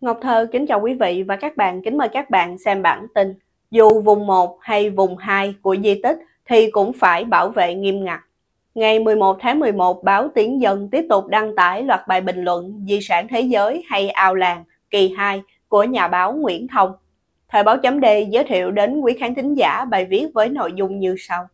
Ngọc Thơ kính chào quý vị và các bạn, kính mời các bạn xem bản tin. Dù vùng 1 hay vùng 2 của di tích thì cũng phải bảo vệ nghiêm ngặt. Ngày 11 tháng 11, báo Tiếng Dân tiếp tục đăng tải loạt bài bình luận Di sản thế giới hay ao làng kỳ 2 của nhà báo Nguyễn Thông. Thời báo chấm D giới thiệu đến quý khán thính giả bài viết với nội dung như sau.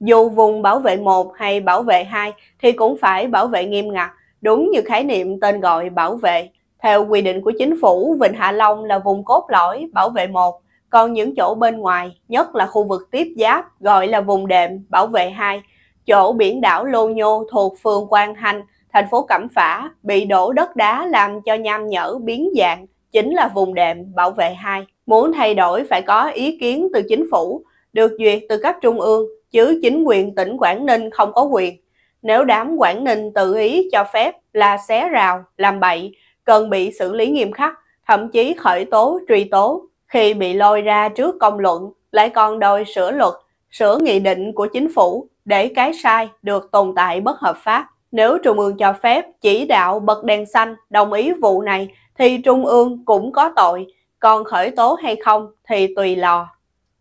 Dù vùng bảo vệ 1 hay bảo vệ 2 thì cũng phải bảo vệ nghiêm ngặt, đúng như khái niệm tên gọi bảo vệ theo quy định của chính phủ, Vịnh Hạ Long là vùng cốt lõi, bảo vệ một, còn những chỗ bên ngoài, nhất là khu vực tiếp giáp, gọi là vùng đệm, bảo vệ hai, chỗ biển đảo Lô Nhô thuộc phường Quang Hành, thành phố Cẩm Phả, bị đổ đất đá làm cho nham nhở biến dạng, chính là vùng đệm, bảo vệ hai. Muốn thay đổi phải có ý kiến từ chính phủ, được duyệt từ cấp trung ương, chứ chính quyền tỉnh Quảng Ninh không có quyền. Nếu đám Quảng Ninh tự ý cho phép là xé rào, làm bậy, cần bị xử lý nghiêm khắc, thậm chí khởi tố, truy tố khi bị lôi ra trước công luận, lại còn đòi sửa luật, sửa nghị định của chính phủ để cái sai được tồn tại bất hợp pháp. Nếu Trung ương cho phép chỉ đạo bật đèn xanh đồng ý vụ này thì Trung ương cũng có tội, còn khởi tố hay không thì tùy lò.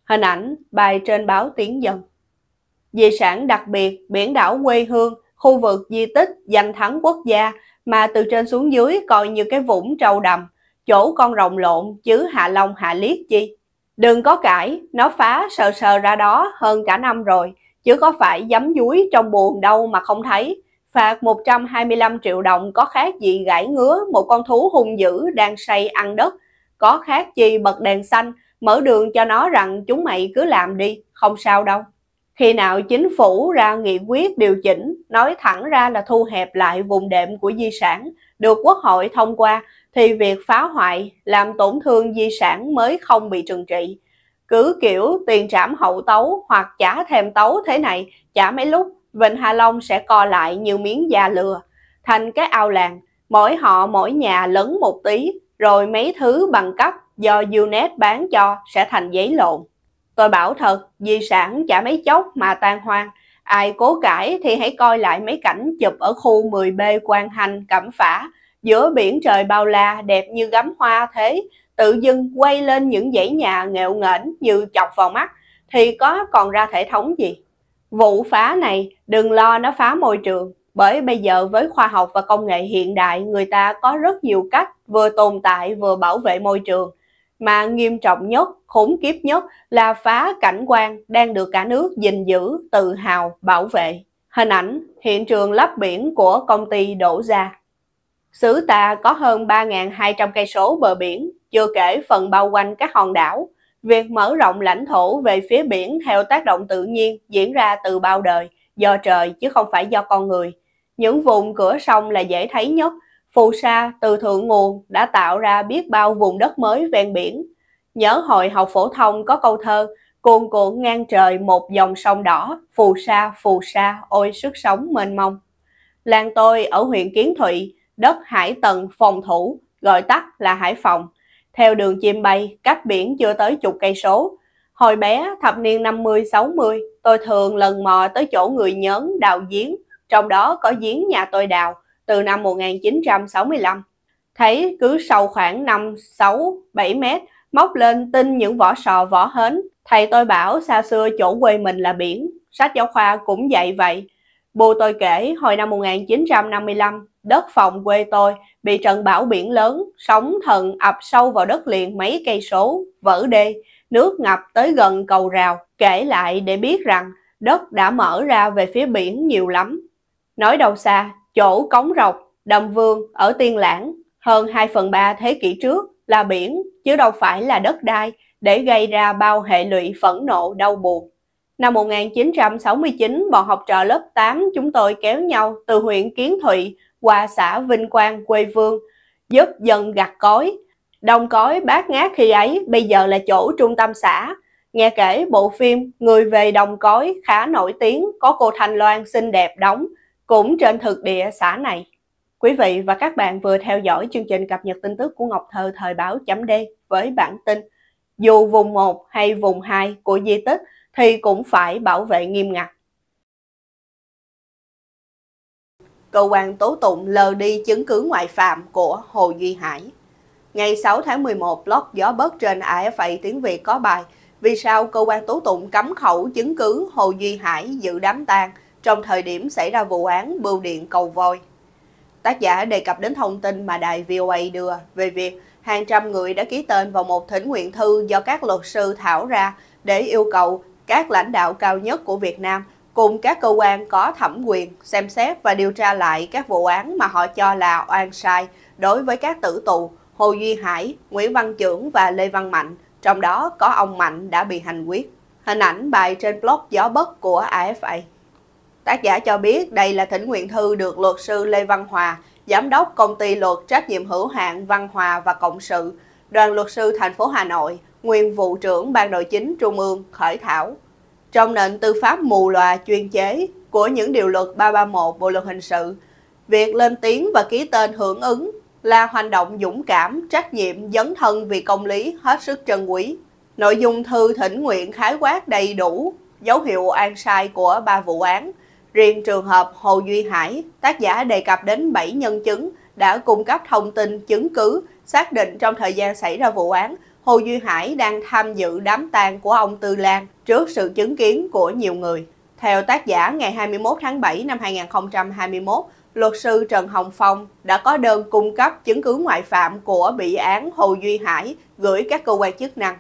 Hình ảnh bài trên báo Tiếng Dân. Di sản đặc biệt biển đảo quê hương, khu vực di tích danh thắng quốc gia mà từ trên xuống dưới coi như cái vũng trâu đầm, chỗ con rồng lộn chứ hạ long hạ liếc chi. Đừng có cãi, nó phá sờ sờ ra đó hơn cả năm rồi, chứ có phải giấm dúi trong buồn đâu mà không thấy. Phạt 125 triệu đồng có khác gì gãy ngứa một con thú hung dữ đang say ăn đất. Có khác gì bật đèn xanh, mở đường cho nó rằng chúng mày cứ làm đi, không sao đâu. Khi nào chính phủ ra nghị quyết điều chỉnh, nói thẳng ra là thu hẹp lại vùng đệm của di sản, được Quốc hội thông qua, thì việc phá hoại, làm tổn thương di sản mới không bị trừng trị. Cứ kiểu tiền trảm hậu tấu hoặc trả thèm tấu thế này, chả mấy lúc Vịnh Hạ Long sẽ co lại nhiều miếng da lừa, thành cái ao làng, mỗi họ mỗi nhà lớn một tí, rồi mấy thứ bằng cấp do UNED bán cho sẽ thành giấy lộn. Tôi bảo thật, di sản chả mấy chốc mà tan hoang. Ai cố cãi thì hãy coi lại mấy cảnh chụp ở khu 10B Quang Hành, Cẩm Phả. Giữa biển trời bao la, đẹp như gấm hoa thế, tự dưng quay lên những dãy nhà nghệu nghển như chọc vào mắt, thì có còn ra thể thống gì? Vụ phá này, đừng lo nó phá môi trường, bởi bây giờ với khoa học và công nghệ hiện đại, người ta có rất nhiều cách vừa tồn tại vừa bảo vệ môi trường mà nghiêm trọng nhất, khủng khiếp nhất là phá cảnh quan đang được cả nước gìn giữ, tự hào, bảo vệ. Hình ảnh hiện trường lắp biển của công ty đổ ra. Xứ ta có hơn 3.200 cây số bờ biển, chưa kể phần bao quanh các hòn đảo. Việc mở rộng lãnh thổ về phía biển theo tác động tự nhiên diễn ra từ bao đời, do trời chứ không phải do con người. Những vùng cửa sông là dễ thấy nhất, phù sa từ thượng nguồn đã tạo ra biết bao vùng đất mới ven biển. Nhớ hồi học phổ thông có câu thơ cuồn cuộn ngang trời một dòng sông đỏ, phù sa phù sa ôi sức sống mênh mông. Làng tôi ở huyện Kiến Thụy, đất Hải Tần phòng thủ, gọi tắt là Hải Phòng. Theo đường chim bay, cách biển chưa tới chục cây số. Hồi bé, thập niên 50-60, tôi thường lần mò tới chỗ người nhớn đào giếng, trong đó có giếng nhà tôi đào – từ năm 1965. Thấy cứ sâu khoảng 5, 6, 7 mét, móc lên tin những vỏ sò vỏ hến. Thầy tôi bảo xa xưa chỗ quê mình là biển, sách giáo khoa cũng dạy vậy. bù tôi kể hồi năm 1955, đất phòng quê tôi bị trận bão biển lớn, sóng thần ập sâu vào đất liền mấy cây số, vỡ đê, nước ngập tới gần cầu rào. Kể lại để biết rằng đất đã mở ra về phía biển nhiều lắm. Nói đâu xa, chỗ Cống Rọc, Đầm Vương ở Tiên Lãng, hơn 2 phần 3 thế kỷ trước là biển chứ đâu phải là đất đai để gây ra bao hệ lụy phẫn nộ đau buồn. Năm 1969, bọn học trò lớp 8 chúng tôi kéo nhau từ huyện Kiến Thụy qua xã Vinh Quang, quê Vương, giúp dân gặt cối. Đồng cối bát ngát khi ấy bây giờ là chỗ trung tâm xã. Nghe kể bộ phim Người về đồng cối khá nổi tiếng có cô Thanh Loan xinh đẹp đóng cũng trên thực địa xã này, quý vị và các bạn vừa theo dõi chương trình cập nhật tin tức của Ngọc Thơ thời báo chấm D với bản tin dù vùng 1 hay vùng 2 của di tích thì cũng phải bảo vệ nghiêm ngặt. Cơ quan tố tụng lờ đi chứng cứ ngoại phạm của Hồ Duy Hải. Ngày 6 tháng 11, blog Gió Bớt trên AFA tiếng Việt có bài Vì sao cơ quan tố tụng cấm khẩu chứng cứ Hồ Duy Hải dự đám tang trong thời điểm xảy ra vụ án bưu điện cầu voi. Tác giả đề cập đến thông tin mà đài VOA đưa về việc hàng trăm người đã ký tên vào một thỉnh nguyện thư do các luật sư thảo ra để yêu cầu các lãnh đạo cao nhất của Việt Nam cùng các cơ quan có thẩm quyền xem xét và điều tra lại các vụ án mà họ cho là oan sai đối với các tử tù Hồ Duy Hải, Nguyễn Văn Trưởng và Lê Văn Mạnh, trong đó có ông Mạnh đã bị hành quyết. Hình ảnh bài trên blog Gió Bất của AFA. Tác giả cho biết đây là thỉnh nguyện thư được luật sư Lê Văn Hòa, giám đốc công ty luật trách nhiệm hữu hạn Văn Hòa và Cộng sự, đoàn luật sư thành phố Hà Nội, nguyên vụ trưởng ban nội chính trung ương khởi thảo. Trong nền tư pháp mù loà chuyên chế của những điều luật 331 Bộ luật hình sự, việc lên tiếng và ký tên hưởng ứng là hành động dũng cảm, trách nhiệm, dấn thân vì công lý hết sức trân quý. Nội dung thư thỉnh nguyện khái quát đầy đủ dấu hiệu an sai của ba vụ án, Riêng trường hợp Hồ Duy Hải, tác giả đề cập đến 7 nhân chứng đã cung cấp thông tin chứng cứ xác định trong thời gian xảy ra vụ án, Hồ Duy Hải đang tham dự đám tang của ông Tư Lan trước sự chứng kiến của nhiều người. Theo tác giả, ngày 21 tháng 7 năm 2021, luật sư Trần Hồng Phong đã có đơn cung cấp chứng cứ ngoại phạm của bị án Hồ Duy Hải gửi các cơ quan chức năng.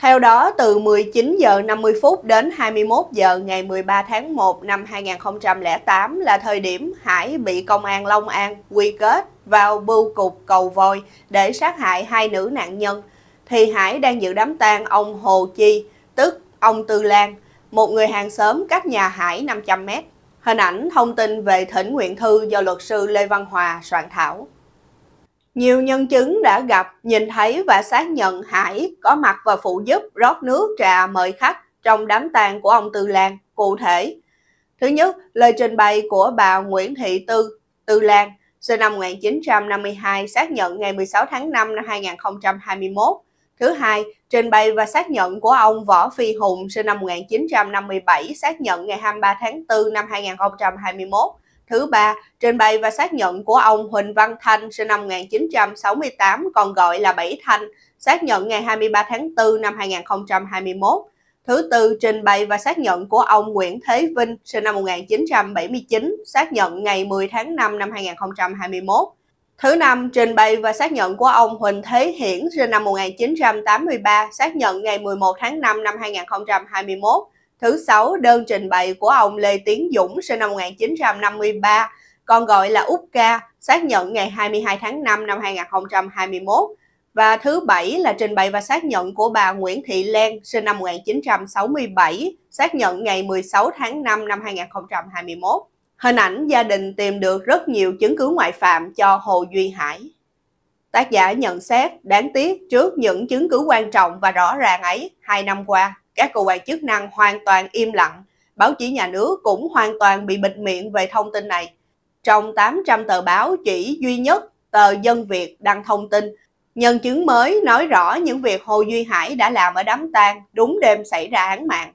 Theo đó, từ 19 giờ 50 phút đến 21 giờ ngày 13 tháng 1 năm 2008 là thời điểm Hải bị công an Long An quy kết vào bưu cục cầu voi để sát hại hai nữ nạn nhân. Thì Hải đang dự đám tang ông Hồ Chi, tức ông Tư Lan, một người hàng xóm cách nhà Hải 500 mét. Hình ảnh thông tin về thỉnh nguyện thư do luật sư Lê Văn Hòa soạn thảo. Nhiều nhân chứng đã gặp, nhìn thấy và xác nhận Hải có mặt và phụ giúp rót nước trà mời khách trong đám tang của ông Tư Lan. Cụ thể, thứ nhất, lời trình bày của bà Nguyễn Thị Tư, Tư Lan, sinh năm 1952, xác nhận ngày 16 tháng 5 năm 2021. Thứ hai, trình bày và xác nhận của ông Võ Phi Hùng, sinh năm 1957, xác nhận ngày 23 tháng 4 năm 2021 thứ ba trình bày và xác nhận của ông Huỳnh Văn Thanh sinh năm 1968 còn gọi là Bảy Thanh xác nhận ngày 23 tháng 4 năm 2021. Thứ tư trình bày và xác nhận của ông Nguyễn Thế Vinh sinh năm 1979 xác nhận ngày 10 tháng 5 năm 2021. Thứ năm, trình bày và xác nhận của ông Huỳnh Thế Hiển sinh năm 1983, xác nhận ngày 11 tháng 5 năm 2021. Thứ sáu, đơn trình bày của ông Lê Tiến Dũng sinh năm 1953, còn gọi là Úc Ca, xác nhận ngày 22 tháng 5 năm 2021. Và thứ bảy là trình bày và xác nhận của bà Nguyễn Thị Lan, sinh năm 1967, xác nhận ngày 16 tháng 5 năm 2021. Hình ảnh gia đình tìm được rất nhiều chứng cứ ngoại phạm cho Hồ Duy Hải. Tác giả nhận xét, đáng tiếc trước những chứng cứ quan trọng và rõ ràng ấy, hai năm qua, các cơ quan chức năng hoàn toàn im lặng, báo chí nhà nước cũng hoàn toàn bị bịt miệng về thông tin này. Trong 800 tờ báo chỉ duy nhất tờ Dân Việt đăng thông tin, nhân chứng mới nói rõ những việc Hồ Duy Hải đã làm ở đám tang đúng đêm xảy ra án mạng.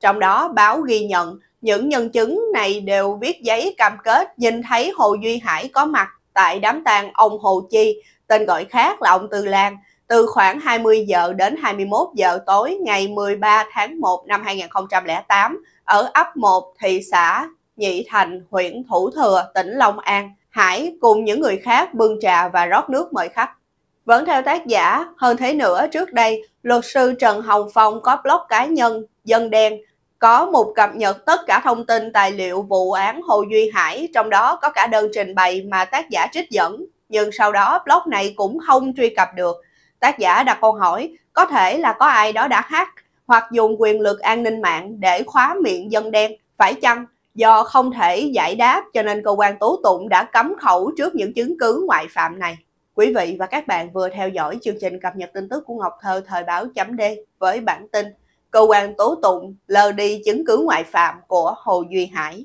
Trong đó báo ghi nhận những nhân chứng này đều viết giấy cam kết nhìn thấy Hồ Duy Hải có mặt tại đám tang ông Hồ Chi, tên gọi khác là ông Tư Lan, từ khoảng 20 giờ đến 21 giờ tối ngày 13 tháng 1 năm 2008 ở ấp 1 thị xã Nhị Thành, huyện Thủ Thừa, tỉnh Long An. Hải cùng những người khác bưng trà và rót nước mời khách. Vẫn theo tác giả, hơn thế nữa trước đây, luật sư Trần Hồng Phong có blog cá nhân Dân Đen có một cập nhật tất cả thông tin tài liệu vụ án Hồ Duy Hải, trong đó có cả đơn trình bày mà tác giả trích dẫn. Nhưng sau đó blog này cũng không truy cập được Tác giả đặt câu hỏi, có thể là có ai đó đã hát hoặc dùng quyền lực an ninh mạng để khóa miệng dân đen, phải chăng do không thể giải đáp cho nên cơ quan tố tụng đã cấm khẩu trước những chứng cứ ngoại phạm này. Quý vị và các bạn vừa theo dõi chương trình cập nhật tin tức của Ngọc Thơ thời báo D với bản tin Cơ quan tố tụng lờ đi chứng cứ ngoại phạm của Hồ Duy Hải.